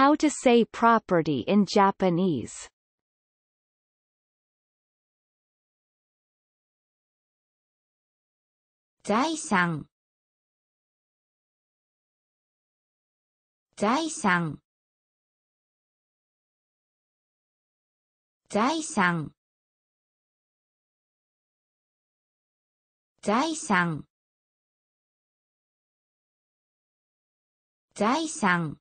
how to say property in Japanese. Zaisan. Zaisan. Zaisan. Zaisan. 財産